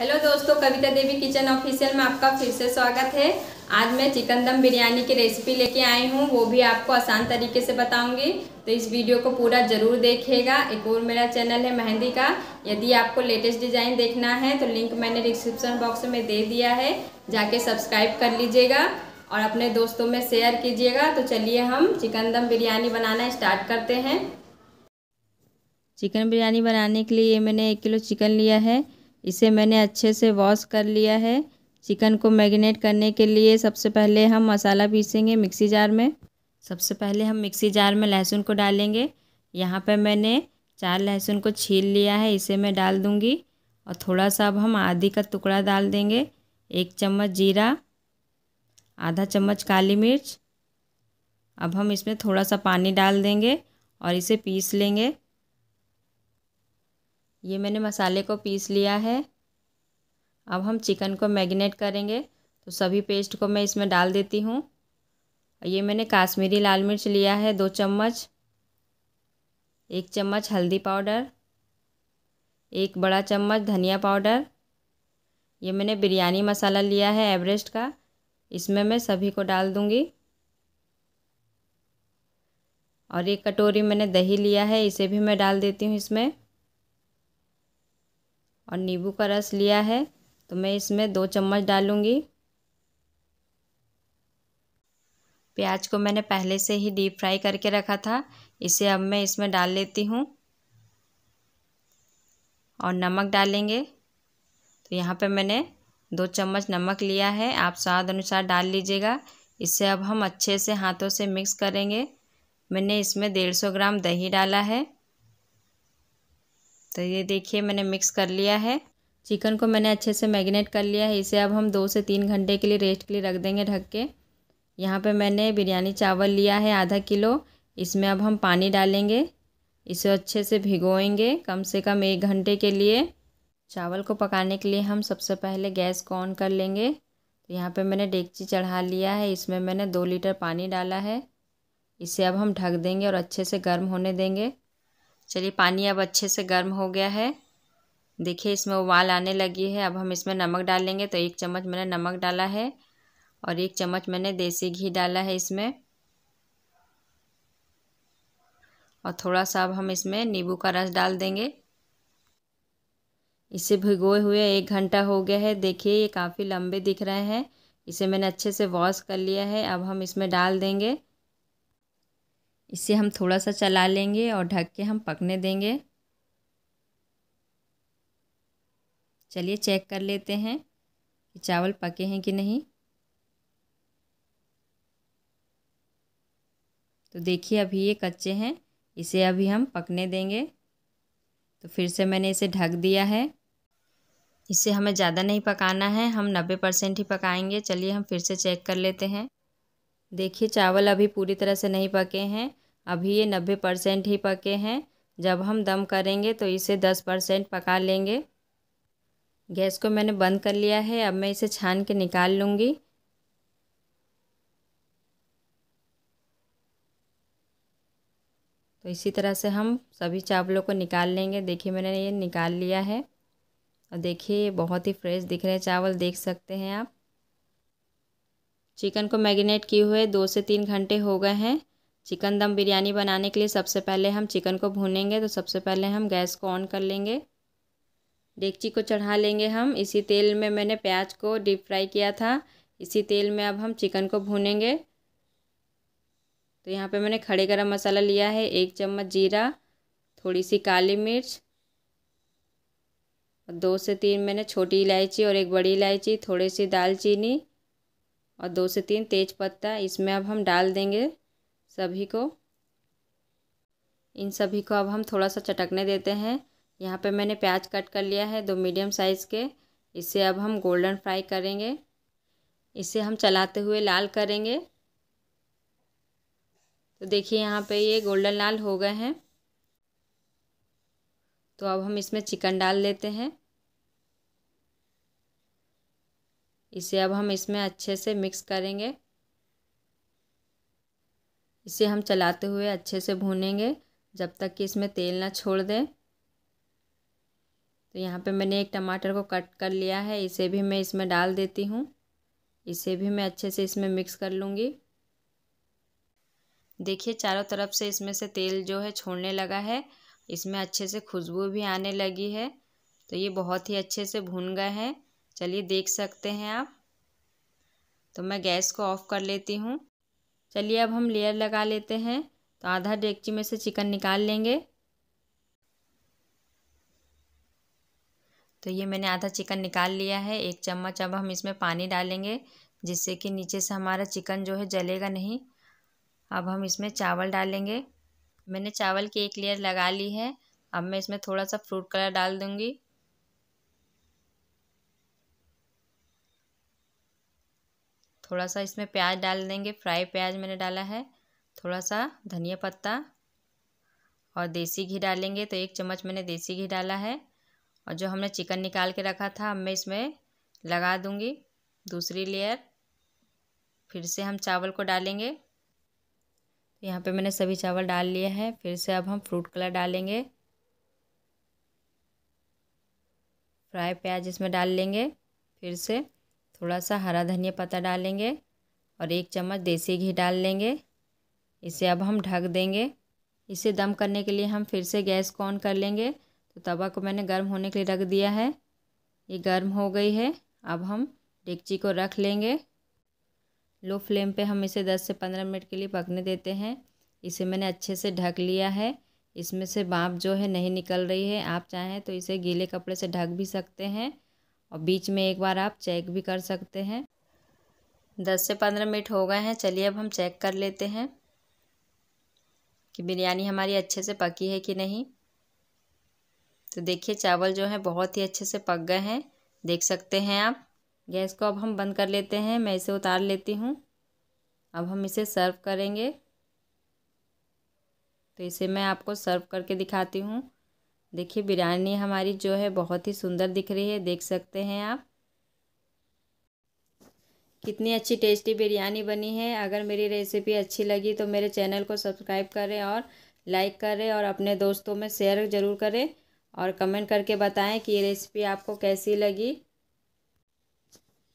hello दोस्तों कविता देवी kitchen official में आपका फिर से स्वागत है आज मैं चिकन दम बिरयानी की रेसिपी लेके आई हूँ वो भी आपको आसान तरीके से बताऊँगी तो इस वीडियो को पूरा ज़रूर देखिएगा एक और मेरा चैनल है मेहंदी का यदि आपको लेटेस्ट डिज़ाइन देखना है तो लिंक मैंने डिस्क्रिप्सन बॉक्स में दे दिया है जाके सब्सक्राइब कर लीजिएगा और अपने दोस्तों में शेयर कीजिएगा तो चलिए हम चिकन दम बिरयानी बनाना स्टार्ट करते हैं चिकन बिरयानी बनाने के लिए मैंने एक किलो चिकन लिया है इसे मैंने अच्छे से वॉश कर लिया है चिकन को मैरिनेट करने के लिए सबसे पहले हम मसाला पीसेंगे मिक्सी जार में सबसे पहले हम मिक्सी जार में लहसुन को डालेंगे यहाँ पर मैंने चार लहसुन को छील लिया है इसे मैं डाल दूँगी और थोड़ा सा अब हम आधी का टुकड़ा डाल देंगे एक चम्मच जीरा आधा चम्मच काली मिर्च अब हम इसमें थोड़ा सा पानी डाल देंगे और इसे पीस लेंगे ये मैंने मसाले को पीस लिया है अब हम चिकन को मैगिनेट करेंगे तो सभी पेस्ट को मैं इसमें डाल देती हूँ ये मैंने काश्मीरी लाल मिर्च लिया है दो चम्मच एक चम्मच हल्दी पाउडर एक बड़ा चम्मच धनिया पाउडर ये मैंने बिरयानी मसाला लिया है एवरेस्ट का इसमें मैं सभी को डाल दूँगी और एक कटोरी मैंने दही लिया है इसे भी मैं डाल देती हूँ इसमें और नींबू का रस लिया है तो मैं इसमें दो चम्मच डालूँगी प्याज को मैंने पहले से ही डीप फ्राई करके रखा था इसे अब मैं इसमें डाल लेती हूँ और नमक डालेंगे तो यहाँ पे मैंने दो चम्मच नमक लिया है आप स्वाद अनुसार डाल लीजिएगा इसे अब हम अच्छे से हाथों से मिक्स करेंगे मैंने इसमें डेढ़ सौ ग्राम दही डाला है तो ये देखिए मैंने मिक्स कर लिया है चिकन को मैंने अच्छे से मैगिनेट कर लिया है इसे अब हम दो से तीन घंटे के लिए रेस्ट के लिए रख देंगे ढक के यहाँ पे मैंने बिरयानी चावल लिया है आधा किलो इसमें अब हम पानी डालेंगे इसे अच्छे से भिगोएंगे कम से कम एक घंटे के लिए चावल को पकाने के लिए हम सबसे पहले गैस को ऑन कर लेंगे तो यहाँ पे मैंने डेगची चढ़ा लिया है इसमें मैंने दो लीटर पानी डाला है इसे अब हम ढक देंगे और अच्छे से गर्म होने देंगे चलिए पानी अब अच्छे से गर्म हो गया है देखिए इसमें उबाल आने लगी है अब हम इसमें नमक डाल तो एक चम्मच मैंने नमक डाला है और एक चम्मच मैंने देसी घी डाला है इसमें और थोड़ा सा अब हम इसमें नींबू का रस डाल देंगे इसे भिगोए हुए एक घंटा हो गया है देखिए ये काफ़ी लंबे दिख रहे हैं इसे मैंने अच्छे से वॉश कर लिया है अब हम इसमें डाल देंगे इसे हम थोड़ा सा चला लेंगे और ढक के हम पकने देंगे चलिए चेक कर लेते हैं कि चावल पके हैं कि नहीं तो देखिए अभी ये कच्चे हैं इसे अभी हम पकने देंगे तो फिर से मैंने इसे ढक दिया है इसे हमें ज़्यादा नहीं पकाना है हम नब्बे परसेंट ही पकाएंगे चलिए हम फिर से चेक कर लेते हैं देखिए चावल अभी पूरी तरह से नहीं पके हैं अभी ये नब्बे परसेंट ही पके हैं जब हम दम करेंगे तो इसे दस परसेंट पका लेंगे गैस को मैंने बंद कर लिया है अब मैं इसे छान के निकाल लूँगी तो इसी तरह से हम सभी चावलों को निकाल लेंगे देखिए मैंने ये निकाल लिया है और देखिए ये बहुत ही फ्रेश दिख रहे हैं चावल देख सकते हैं आप चिकन को मैरिनेट किए हुए दो से तीन घंटे हो गए हैं चिकन दम बिरयानी बनाने के लिए सबसे पहले हम चिकन को भूनेंगे तो सबसे पहले हम गैस को ऑन कर लेंगे डेगची को चढ़ा लेंगे हम इसी तेल में मैंने प्याज को डीप फ्राई किया था इसी तेल में अब हम चिकन को भूनेंगे तो यहाँ पे मैंने खड़े गरम मसाला लिया है एक चम्मच जीरा थोड़ी सी काली मिर्च और दो से तीन मैंने छोटी इलायची और एक बड़ी इलायची थोड़ी सी दालचीनी और दो से तीन तेज पत्ता इसमें अब हम डाल देंगे सभी को इन सभी को अब हम थोड़ा सा चटकने देते हैं यहाँ पे मैंने प्याज कट कर लिया है दो मीडियम साइज़ के इसे अब हम गोल्डन फ्राई करेंगे इसे हम चलाते हुए लाल करेंगे तो देखिए यहाँ पे ये गोल्डन लाल हो गए हैं तो अब हम इसमें चिकन डाल लेते हैं इसे अब हम इसमें अच्छे से मिक्स करेंगे इसे हम चलाते हुए अच्छे से भूनेंगे जब तक कि इसमें तेल ना छोड़ दें तो यहाँ पे मैंने एक टमाटर को कट कर लिया है इसे भी मैं इसमें डाल देती हूँ इसे भी मैं अच्छे से इसमें मिक्स कर लूँगी देखिए चारों तरफ से इसमें से तेल जो है छोड़ने लगा है इसमें अच्छे से खुशबू भी आने लगी है तो ये बहुत ही अच्छे से भून गए हैं चलिए देख सकते हैं आप तो मैं गैस को ऑफ़ कर लेती हूँ चलिए अब हम लेयर लगा लेते हैं तो आधा डेगची में से चिकन निकाल लेंगे तो ये मैंने आधा चिकन निकाल लिया है एक चम्मच अब हम इसमें पानी डालेंगे जिससे कि नीचे से हमारा चिकन जो है जलेगा नहीं अब हम इसमें चावल डालेंगे मैंने चावल की एक लेयर लगा ली है अब मैं इसमें थोड़ा सा फ्रूट कलर डाल दूँगी थोड़ा सा इसमें प्याज डाल देंगे फ्राई प्याज मैंने डाला है थोड़ा सा धनिया पत्ता और देसी घी डालेंगे तो एक चम्मच मैंने देसी घी डाला है और जो हमने चिकन निकाल के रखा था मैं इसमें लगा दूंगी दूसरी लेयर फिर से हम चावल को डालेंगे यहाँ पे मैंने सभी चावल डाल लिए हैं फिर से अब हम फ्रूट कलर डालेंगे फ्राई प्याज इसमें डाल लेंगे फिर से थोड़ा सा हरा धनिया पत्ता डालेंगे और एक चम्मच देसी घी डाल लेंगे इसे अब हम ढक देंगे इसे दम करने के लिए हम फिर से गैस को ऑन कर लेंगे तो तवा को मैंने गर्म होने के लिए रख दिया है ये गर्म हो गई है अब हम डेगची को रख लेंगे लो फ्लेम पे हम इसे 10 से 15 मिनट के लिए पकने देते हैं इसे मैंने अच्छे से ढक लिया है इसमें से बाँप जो है नहीं निकल रही है आप चाहें तो इसे गीले कपड़े से ढक भी सकते हैं और बीच में एक बार आप चेक भी कर सकते हैं दस से पंद्रह मिनट हो गए हैं चलिए अब हम चेक कर लेते हैं कि बिरयानी हमारी अच्छे से पकी है कि नहीं तो देखिए चावल जो है बहुत ही अच्छे से पक गए हैं देख सकते हैं आप गैस को अब हम बंद कर लेते हैं मैं इसे उतार लेती हूँ अब हम इसे सर्व करेंगे तो इसे मैं आपको सर्व करके दिखाती हूँ देखिए बिरयानी हमारी जो है बहुत ही सुंदर दिख रही है देख सकते हैं आप कितनी अच्छी टेस्टी बिरयानी बनी है अगर मेरी रेसिपी अच्छी लगी तो मेरे चैनल को सब्सक्राइब करें और लाइक करें और अपने दोस्तों में शेयर ज़रूर करें और कमेंट करके बताएं कि ये रेसिपी आपको कैसी लगी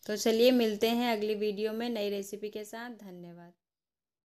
तो चलिए मिलते हैं अगली वीडियो में नई रेसिपी के साथ धन्यवाद